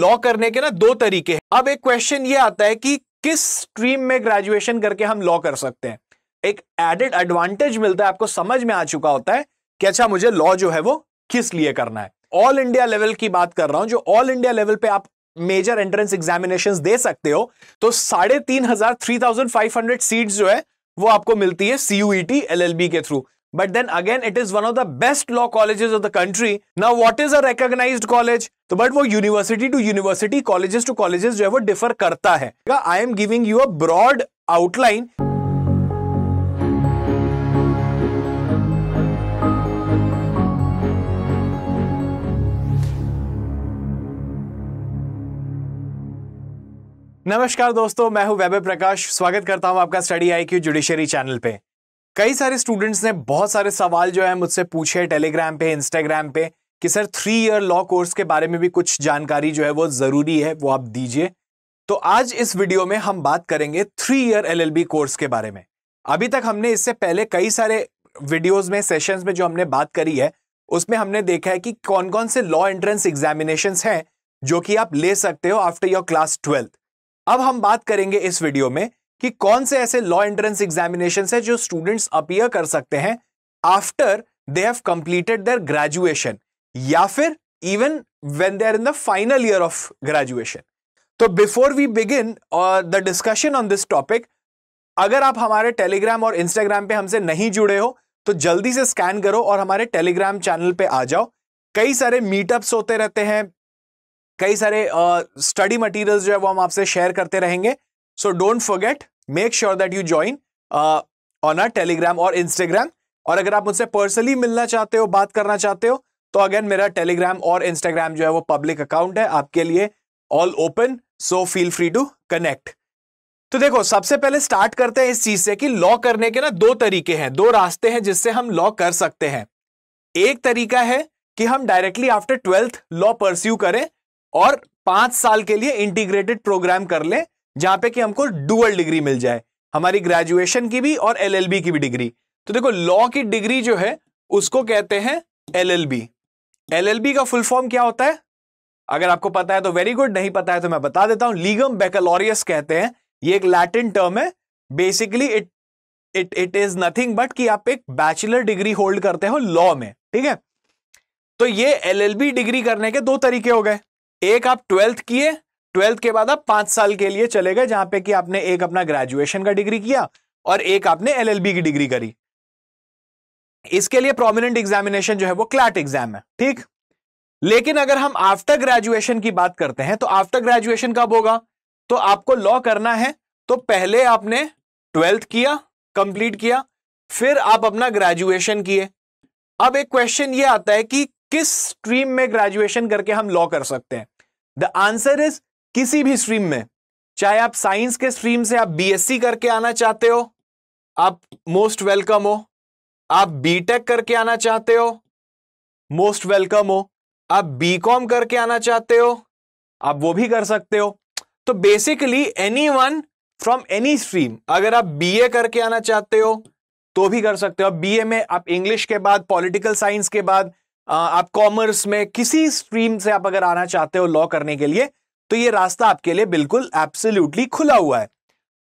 Law करने के ना दो तरीके हैं अब एक क्वेश्चन ये आता है कि किस स्ट्रीम में ग्रेजुएशन करके हम लॉ कर सकते हैं एक एडेड एडवांटेज मिलता है आपको समझ में आ चुका होता है कि अच्छा मुझे लॉ जो है वो किस लिए करना है ऑल इंडिया लेवल की बात कर रहा हूं जो ऑल इंडिया लेवल पे आप मेजर एंट्रेंस एग्जामिनेशन दे सकते हो तो साढ़े तीन हजार three thousand five hundred seat जो है वो आपको मिलती है सीयूईटी एलएलबी e के through but then again it is one of the best law colleges of the country ना what is a recognized college तो बट वो university to university colleges to colleges जो है वो डिफर करता है I am giving you a broad outline नमस्कार दोस्तों मैं हूं वैभव प्रकाश स्वागत करता हूं आपका study I Q judiciary channel पे कई सारे स्टूडेंट्स ने बहुत सारे सवाल जो है मुझसे पूछे टेलीग्राम पे इंस्टाग्राम पे कि sir three year law course के बारे में भी कुछ जानकारी जो है वो ज़रूरी है वो आप दीजिए तो आज इस वीडियो में हम बात करेंगे थ्री ईयर एल कोर्स के बारे में अभी तक हमने इससे पहले कई सारे वीडियोज में सेशन में जो हमने बात करी है उसमें हमने देखा है कि कौन कौन से लॉ एंट्रेंस एग्जामिनेशन हैं जो कि आप ले सकते हो आफ्टर योर क्लास ट्वेल्थ अब हम बात करेंगे इस वीडियो में कि कौन से ऐसे लॉ एंट्रेंस एग्जामिनेशन है जो स्टूडेंट्स अपियर कर सकते हैं after they have completed their graduation या फिर even when they are in the final year of graduation तो before we begin the discussion on this topic अगर आप हमारे टेलीग्राम और इंस्टाग्राम पे हमसे नहीं जुड़े हो तो जल्दी से स्कैन करो और हमारे टेलीग्राम चैनल पे आ जाओ कई सारे मीटअप्स होते रहते हैं कई सारे स्टडी uh, मटेरियल्स जो है वो हम आपसे शेयर करते रहेंगे so don't forget, make sure that you join on our Telegram और इंस्टाग्राम और अगर आप मुझसे पर्सनली मिलना चाहते हो बात करना चाहते हो तो अगेन मेरा टेलीग्राम और इंस्टाग्राम जो है वो पब्लिक अकाउंट है आपके लिए all open so feel free to connect तो देखो सबसे पहले स्टार्ट करते हैं इस चीज से कि लॉ करने के ना दो तरीके हैं दो रास्ते हैं जिससे हम लॉ कर सकते हैं एक तरीका है कि हम directly after twelfth law pursue करें और पांच साल के लिए इंटीग्रेटेड प्रोग्राम कर लें जहां पे कि हमको डुअल डिग्री मिल जाए हमारी ग्रेजुएशन की भी और एल की भी डिग्री तो देखो लॉ की डिग्री जो है उसको कहते हैं L L L B L B का फुल फॉर्म क्या होता है अगर आपको पता है तो वेरी गुड नहीं पता है तो मैं बता देता हूं लीगम बेकलोरियस कहते हैं ये एक लैटिन टर्म है basically it it it is nothing but कि आप एक बैचलर डिग्री होल्ड करते हो लॉ में ठीक है तो ये एल डिग्री करने के दो तरीके हो गए एक आप ट्वेल्थ किए ट्वेल्थ के बाद आप पांच साल के लिए चले गए जहां पे कि आपने एक अपना ग्रेजुएशन का डिग्री किया और एक आपने एलएलबी की डिग्री करी इसके लिए प्रोमिनेंट एग्जामिनेशन जो है वो क्लैट एग्जाम है ठीक लेकिन अगर हम आफ्टर ग्रेजुएशन की बात करते हैं तो आफ्टर ग्रेजुएशन कब होगा तो आपको लॉ करना है तो पहले आपने ट्वेल्थ किया कंप्लीट किया फिर आप अपना ग्रेजुएशन किए अब एक क्वेश्चन ये आता है कि किस स्ट्रीम में ग्रेजुएशन करके हम लॉ कर सकते हैं द आंसर इज किसी भी स्ट्रीम में चाहे आप साइंस के स्ट्रीम से आप बीएससी करके आना चाहते हो आप मोस्ट वेलकम हो आप बीटेक करके आना चाहते हो मोस्ट वेलकम हो आप बीकॉम करके आना चाहते हो आप वो भी कर सकते हो तो basically any one from any stream अगर आप बीए करके आना चाहते हो तो भी कर सकते हो बी बीए में आप इंग्लिश के बाद पॉलिटिकल साइंस के बाद आप कॉमर्स में किसी स्ट्रीम से आप अगर आना चाहते हो लॉ करने के लिए तो ये रास्ता आपके लिए बिल्कुल एब्सोल्यूटली खुला हुआ है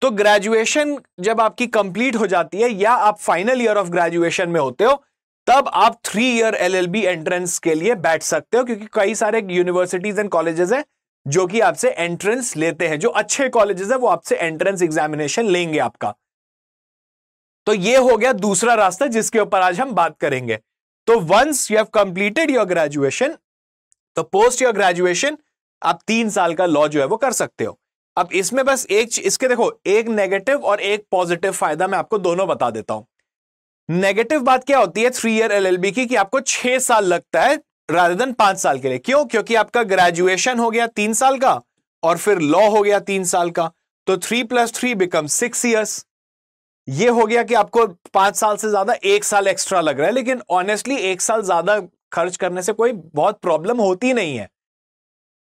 तो ग्रेजुएशन जब आपकी कंप्लीट हो जाती है या आप फाइनल ईयर ऑफ ग्रेजुएशन में होते हो तब आप थ्री ईयर एलएलबी एंट्रेंस के लिए बैठ सकते हो क्योंकि कई सारे यूनिवर्सिटीज एंड कॉलेजेस हैं जो कि आपसे एंट्रेंस लेते हैं जो अच्छे कॉलेजेस हैं वो आपसे एंट्रेंस एग्जामिनेशन लेंगे आपका तो ये हो गया दूसरा रास्ता जिसके ऊपर आज हम बात करेंगे तो once you have completed your graduation तो पोस्ट योर ग्रेजुएशन आप तीन साल का लॉ जो है वो कर सकते हो अब इसमें बस एक इसके देखो एक नेगेटिव और एक पॉजिटिव फायदा मैं आपको दोनों बता देता हूं नेगेटिव बात क्या होती है थ्री ईयर एलएलबी की कि आपको छह साल लगता है राधर पांच साल के लिए क्यों क्योंकि आपका ग्रेजुएशन हो गया तीन साल का और फिर लॉ हो गया तीन साल का तो three plus three become six years ये हो गया कि आपको पांच साल से ज्यादा एक साल एक्स्ट्रा लग रहा है लेकिन ऑनेस्टली एक साल ज्यादा खर्च करने से कोई बहुत प्रॉब्लम होती नहीं है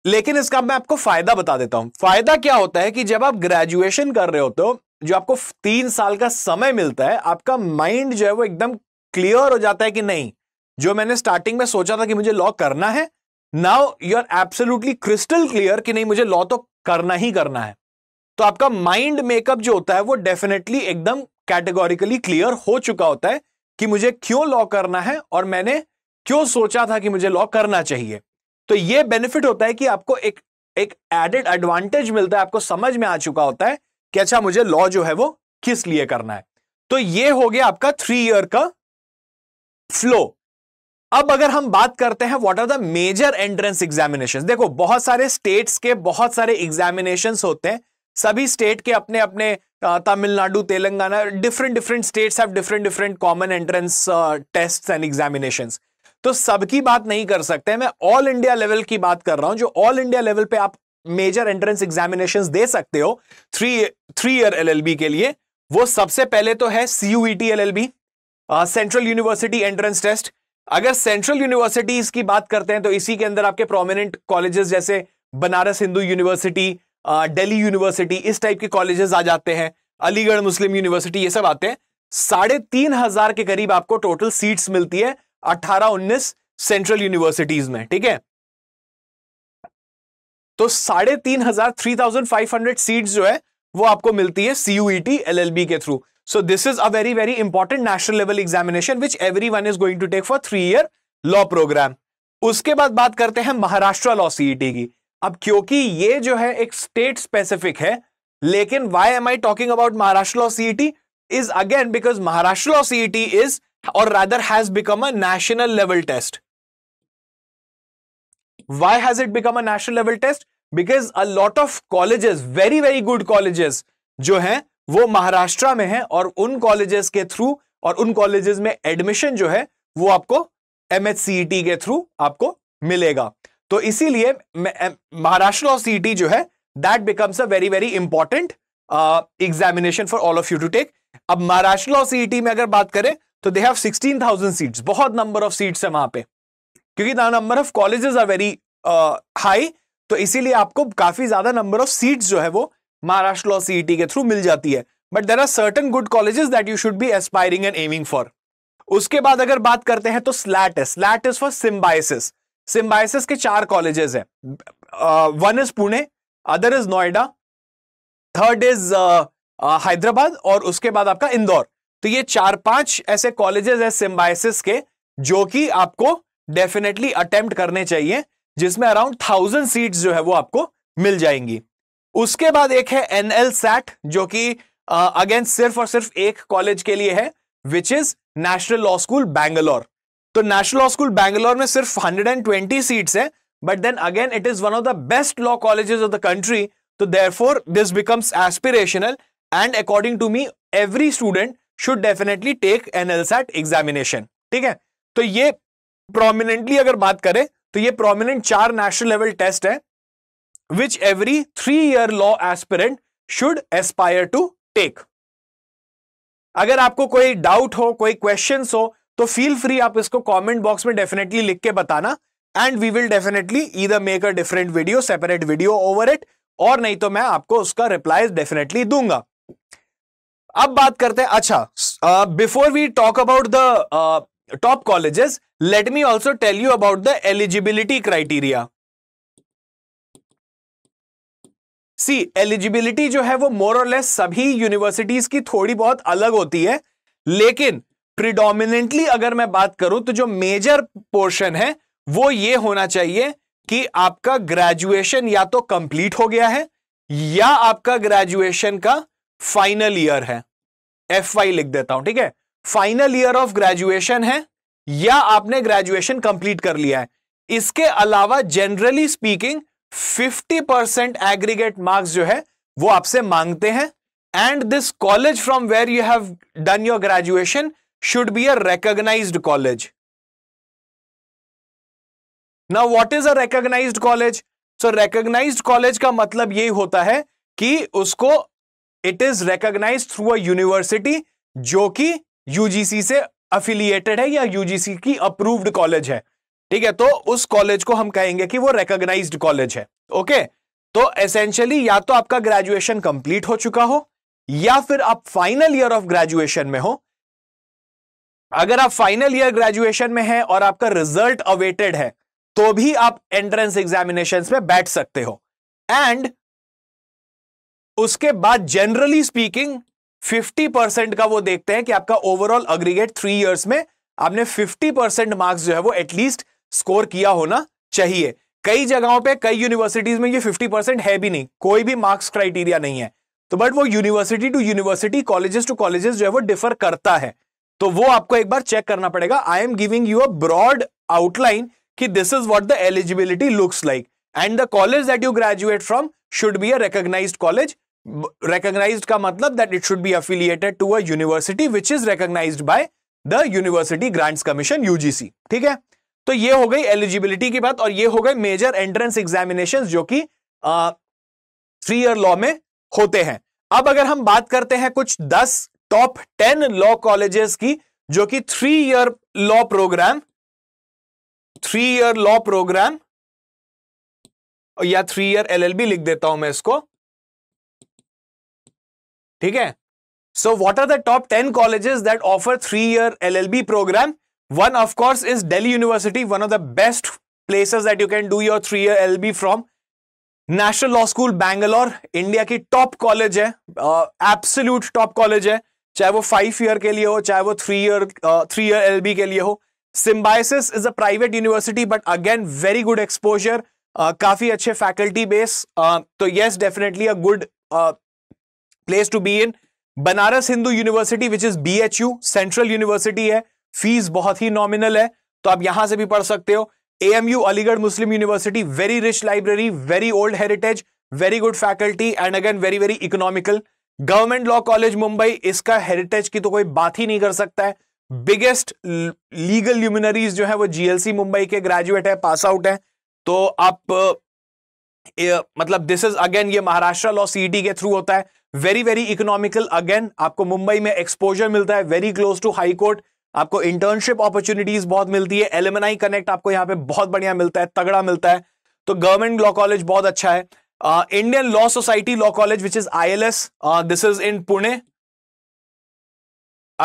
लेकिन इसका मैं आपको फायदा बता देता हूं फायदा क्या होता है कि जब आप ग्रेजुएशन कर रहे होते हो जो आपको तीन साल का समय मिलता है आपका माइंड जो है वो एकदम क्लियर हो जाता है कि नहीं जो मैंने स्टार्टिंग में सोचा था कि मुझे लॉ करना है now you are absolutely crystal clear कि नहीं मुझे लॉ तो करना ही करना है तो आपका माइंड मेकअप जो होता है वो डेफिनेटली एकदम कैटेगोरिकली क्लियर हो चुका होता है कि मुझे क्यों लॉ करना है और मैंने क्यों सोचा था कि मुझे लॉ करना चाहिए तो ये बेनिफिट होता है कि आपको एक एक एडेड एडवांटेज मिलता है आपको समझ में आ चुका होता है कि अच्छा मुझे लॉ जो है वो किस लिए करना है तो ये हो गया आपका थ्री ईयर का फ्लो अब अगर हम बात करते हैं what are the major entrance examination देखो बहुत सारे स्टेट्स के बहुत सारे एग्जामिनेशन होते हैं सभी स्टेट के अपने अपने Tamil Nadu Telangana different different states have different different common entrance test and examinations तो सबकी बात नहीं कर सकते मैं ऑल इंडिया लेवल की बात कर रहा हूं जो ऑल इंडिया लेवल पे आप मेजर एंट्रेंस एग्जामिनेशन दे सकते हो थ्री थ्री ईयर एल के लिए वो सबसे पहले तो है CUET B central university entrance test अगर सेंट्रल यूनिवर्सिटीज की बात करते हैं तो इसी के अंदर आपके प्रोमिनेंट कॉलेजेस जैसे बनारस हिंदू यूनिवर्सिटी दिल्ली यूनिवर्सिटी इस टाइप के कॉलेजेस आ जाते हैं अलीगढ़ मुस्लिम यूनिवर्सिटी ये सब आते हैं साढ़े तीन हजार के करीब आपको टोटल सीट्स मिलती है अट्ठारह उन्नीस सेंट्रल यूनिवर्सिटीज में ठीक है तो साढ़े तीन हजार three thousand five hundred seat जो है वो आपको मिलती है सीयूईटी एलएलबी e के through so this is a very very important national level examination which every one is going to take for three year law programme उसके बाद बात करते हैं महाराष्ट्र लॉ सीईटी e की अब क्योंकि ये जो है एक स्टेट स्पेसिफिक है लेकिन why am I talking about Maharashtra law CET is again because Maharashtra law CET is or rather has become a national level test Why has it become a national level test? Because a lot of colleges, very very good colleges जो हैं वो महाराष्ट्र में हैं और उन colleges के through और उन कॉलेजेस में एडमिशन जो है वो आपको एम e के थ्रू आपको मिलेगा तो इसीलिए महाराष्ट्र और टी e जो है that becomes a very very important examination for all of you to take अब महाराष्ट्र और टी e में अगर बात करें तो दे हैव थाउजेंड सीट बहुत नंबर ऑफ सीट्स है वहां पे क्योंकि the number of colleges are very high तो इसीलिए आपको काफी ज्यादा नंबर ऑफ सीट्स जो है वो महाराष्ट्र लॉ सीईटी e के थ्रू मिल जाती है but there are certain good colleges that you should be aspiring and aiming for उसके बाद अगर बात करते हैं तो स्लैट है SLAT is for Symbiosis Symbiosis के चार कॉलेजेस हैं one is Pune other is Noida third is Hyderabad और उसके बाद आपका इंदौर तो ये चार पांच ऐसे कॉलेजेस है सिम्बाइसिस के जो कि आपको डेफिनेटली अटेम्प्ट करने चाहिए जिसमें अराउंड थाउजेंड सीट जो है वो आपको मिल जाएंगी उसके बाद एक है एनएल सैट जो कि अगेन सिर्फ और सिर्फ एक कॉलेज के लिए है which is national law school Bangalore तो नेशनल लॉ स्कूल बैंगलोर में सिर्फ 120 सीट्स है but then again it is one of the best law colleges of the country तो therefore this becomes aspirational and according to me every student should definitely take an LSAT examination ठीक है तो ये prominently अगर बात करें तो ये प्रोमिनेंट चार नेशनल लेवल टेस्ट है which every three year law aspirant should aspire to take अगर आपको कोई डाउट हो कोई क्वेश्चन हो तो फील फ्री आप इसको कॉमेंट बॉक्स में डेफिनेटली लिख के बताना and we will definitely either make a different video separate video over it और नहीं तो मैं आपको उसका रिप्लाई डेफिनेटली दूंगा अब बात करते हैं अच्छा before we talk about the top colleges let me also tell you about the eligibility criteria see eligibility जो है वो मोर और लेस सभी यूनिवर्सिटीज की थोड़ी बहुत अलग होती है लेकिन प्रिडोमिनेंटली अगर मैं बात करूं तो जो मेजर पोर्शन है वो ये होना चाहिए कि आपका ग्रेजुएशन या तो कंप्लीट हो गया है या आपका ग्रेजुएशन का फाइनल ईयर है एफ वाई लिख देता हूं ठीक है फाइनल ईयर ऑफ ग्रेजुएशन है या आपने ग्रेजुएशन कंप्लीट कर लिया है इसके अलावा generally speaking 50 percent aggregate marks जो है वो आपसे मांगते हैं and this college from where you have done your graduation should be a recognise college ना what is a recognise college so recognise college का मतलब यही होता है कि उसको it is recognise through a university जो कि यूजीसी से अफिलिएटेड है या यूजीसी की अप्रूव्ड कॉलेज है ठीक है तो उस कॉलेज को हम कहेंगे कि वो रिकॉग्नाइज्ड कॉलेज है ओके तो एसेंशियली या तो आपका ग्रेजुएशन कंप्लीट हो चुका हो या फिर आप फाइनल ईयर ऑफ ग्रेजुएशन में हो अगर आप फाइनल ईयर ग्रेजुएशन में हैं और आपका रिजल्ट अवेटेड है तो भी आप एंट्रेंस एग्जामिनेशन में बैठ सकते हो एंड उसके बाद जनरली स्पीकिंग 50 परसेंट का वो देखते हैं कि आपका ओवरऑल अग्रीगेट थ्री इयर्स में आपने 50 परसेंट मार्क्स जो है वो एटलीस्ट स्कोर किया होना चाहिए कई जगहों पे कई यूनिवर्सिटीज में ये 50 परसेंट है भी नहीं कोई भी मार्क्स क्राइटेरिया नहीं है तो बट वो university to university colleges to colleges जो है वो डिफर करता है तो वो आपको एक बार चेक करना पड़ेगा I am giving you a broad outline कि this is what the eligibility looks like and the college that you graduate from should be a recognise college recognized का मतलब that it should be affiliated to a university which is recognized by the University Grants Commission UGC ठीक है तो ये हो गई eligibility की बात और ये हो गए मेजर एंट्रेंस एग्जामिनेशन जो कि थ्री ईयर लॉ में होते हैं अब अगर हम बात करते हैं कुछ दस टॉप टेन लॉ कॉलेजेस की जो कि three year law programme three year law programme या थ्री ईयर एलएलबी लिख देता हूं मैं इसको ठीक है so what are the top ten colleges that offer three year L L B programme one of course is Delhi university one of the best places that you can do your three year L B from National law school Bangalore India की top college है absolute top college है चाहे वो five year के लिए हो चाहे वो three year three year L B के लिए हो Symbiosis is a private university but again very good exposure काफी अच्छे फैकल्टी बेस uh, तो yes definitely a good place to be in Banaras Hindu university which is B H U central university है fees बहुत ही nominal है तो आप यहां से भी पढ़ सकते हो A M U Aligarh Muslim university very rich library very old heritage very good faculty and again very very economical government law college Mumbai इसका हेरिटेज की तो कोई बात ही नहीं कर सकता है बिगेस्ट लीगल ल्यूमिनरीज जो है वो जीएलसी मुंबई के ग्रेजुएट है पास आउट है तो आप ए, uh, मतलब दिस इज अगेन ये महाराष्ट्र लॉ सीईटी के थ्रू होता है वेरी वेरी इकोनॉमिकल अगेन आपको मुंबई में एक्सपोजर मिलता है very close to high court आपको इंटर्नशिप अपॉर्चुनिटीज बहुत मिलती है एलिमनाई कनेक्ट आपको यहाँ पे बहुत बढ़िया मिलता है तगड़ा मिलता है तो गवर्नमेंट लॉ कॉलेज बहुत अच्छा है Indian law society law college which is I L S this is in Pune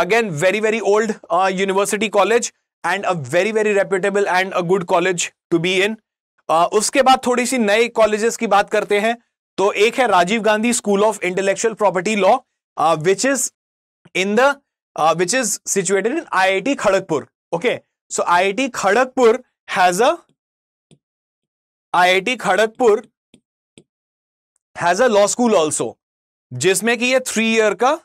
again very very old university college and a very very reputable and a good college to be in उसके बाद थोड़ी सी नए colleges की बात करते हैं तो एक है Rajiv Gandhi school of intellectual property law which is in the which is situated in I I T Kharagpur okay so I I T Kharagpur has a T Kharagpur has a law school also जिसमें कि ये थ्री ईयर का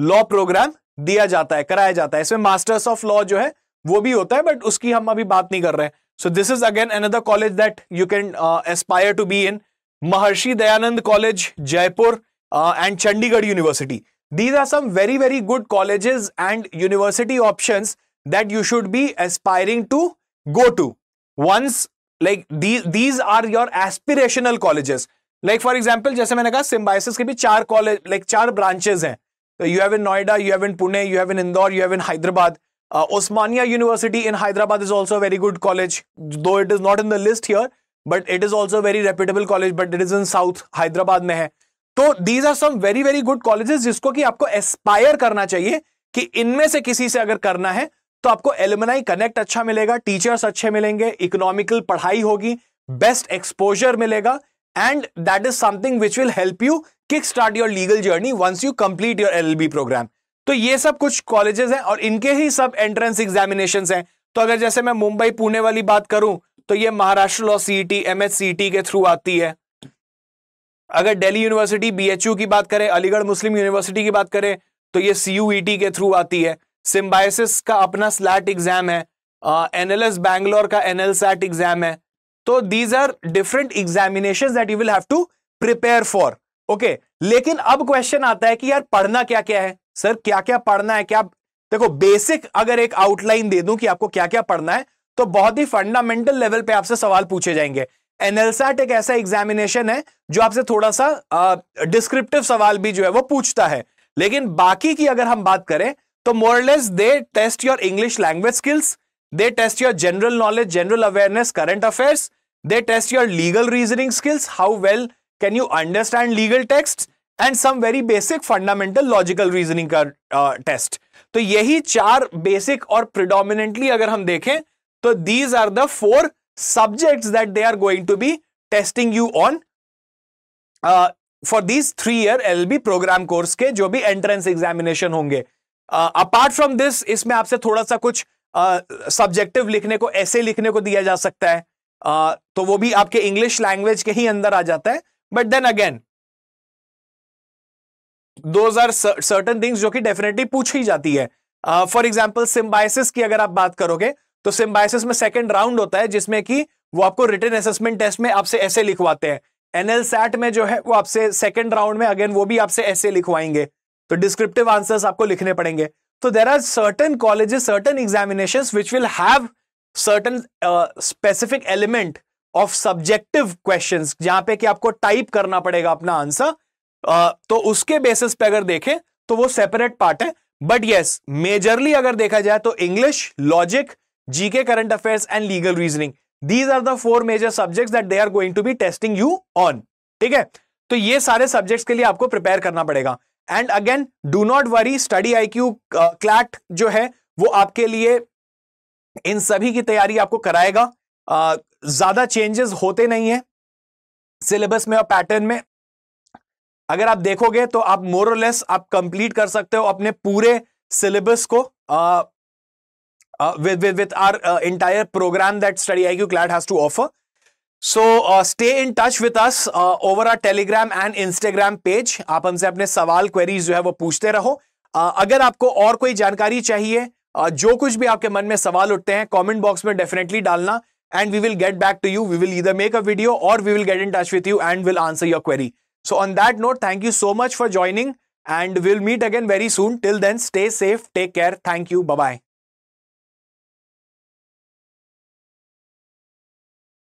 law programme दिया जाता है कराया जाता है इसमें मास्टर्स ऑफ लॉ जो है वो भी होता है बट उसकी हम अभी बात नहीं कर रहे हैं so this is again another college that you can aspire to be in Maharshi Dayanand College, Jaipur, uh, and Chandigarh University. These are some very, very good colleges and university options that you should be aspiring to go to. Once, like, these, these are your aspirational colleges. Like, for example, जैसे मैंने कहा, Symbiosis के भी चार college, like, चार branches हैं. you have in Noida, you have in Pune, you have in Indore, you have in Hyderabad. Uh, Osmania University in Hyderabad is also a very good college, though it is not in the list here. But it is also very reputable college but it is in south Hyderabad में है तो these are some very very good colleges जिसको कि आपको Aspire करना चाहिए कि इनमें से किसी से अगर करना है तो आपको एलुमनाई कनेक्ट अच्छा मिलेगा टीचर्स अच्छे मिलेंगे इकोनॉमिकल पढ़ाई होगी बेस्ट एक्सपोजर मिलेगा and that is something which will help you kick start your legal journey once you complete your L programme तो ये सब कुछ कॉलेजेस हैं और इनके ही सब एंट्रेंस एग्जामिनेशन हैं तो अगर जैसे मैं मुंबई पुणे वाली बात करूं तो ये Maharashtra law C T e e के थ्रू आती है अगर दिल्ली यूनिवर्सिटी बीएचयू की बात करें अलीगढ़ मुस्लिम यूनिवर्सिटी की बात करें तो ये सीयूईटी e के थ्रू आती है सिम्बाइसिस का अपना स्लैट एग्जाम है एनएलएस बैंगलोर का एनएलसैट एग्जाम है तो these are different examination that you will have to prepare for okay लेकिन अब क्वेश्चन आता है कि यार पढ़ना क्या क्या है सर क्या क्या पढ़ना है क्या देखो बेसिक अगर एक आउटलाइन दे दूं कि आपको क्या क्या पढ़ना है तो बहुत ही फंडामेंटल लेवल पे आपसे सवाल पूछे जाएंगे एनएलसैट एक ऐसा एग्जामिनेशन है जो आपसे थोड़ा सा डिस्क्रिप्टिव सवाल भी जो है वो पूछता है लेकिन बाकी की अगर हम बात करें तो more or less they test your English language skills they test your general knowledge general awareness current affairs they test your legal reasoning skills how well can you understand legal text and some very basic fundamental logical reasoning का test तो यही चार basic और predominantly अगर हम देखें तो these are the four subjects that they are going to be testing you on for these three year B programme course के जो भी एंट्रेंस एग्जामिनेशन होंगे अपार्ट फ्रॉम दिस इसमें आपसे थोड़ा सा कुछ सब्जेक्टिव uh, लिखने को ऐसे लिखने को दिया जा सकता है uh, तो वो भी आपके इंग्लिश लैंग्वेज के ही अंदर आ जाता है but then again those are certain things जो कि डेफिनेटली पूछी जाती है फॉर एग्जाम्पल सिम्बाइसिस की अगर आप बात करोगे तो सिम्बाइसिस में सेकेंड राउंड होता है जिसमें कि वो आपको रिटर्न असेसमेंट टेस्ट में आपसे ऐसे लिखवाते हैं सैट में जो है वो आपसे सेकेंड राउंड में अगेन वो भी आपसे ऐसे लिखवाएंगे तो डिस्क्रिप्टिव आंसर्स आपको लिखने पड़ेंगे तो there are certain colleges certain examination which will have certain specific element of subjective question जहां पे कि आपको टाइप करना पड़ेगा अपना आंसर uh, तो उसके बेसिस पे अगर देखें तो वो सेपरेट पार्ट है बट येस मेजरली अगर देखा जाए तो English logic GK current affairs and legal reasoning. These are the four major subjects that they are going to be testing you on. ठीक है तो ये सारे सब्जेक्ट्स के लिए आपको प्रिपेयर करना पड़ेगा and again do not worry Study I Q CLAT जो है वो आपके लिए इन सभी की तैयारी आपको कराएगा uh, ज्यादा चेंजेस होते नहीं है सिलेबस में और पैटर्न में अगर आप देखोगे तो आप मोरलेस आप कंप्लीट कर सकते हो अपने पूरे सिलेबस को uh, uh, with, with, with our uh, entire program that Study IQ CLAT has to offer. So uh, stay in touch with us uh, over our Telegram and Instagram page. आप हमसे अपने सवाल queries जो है वो पूछते रहो uh, अगर आपको और कोई जानकारी चाहिए uh, जो कुछ भी आपके मन में सवाल उठते हैं कमेंट बॉक्स में डेफिनेटली डालना and we will get back to you we will either make a video और we will get in touch with you and will answer your query so on that note thank you so much for joining and will meet again very soon till then stay safe take care thank you bye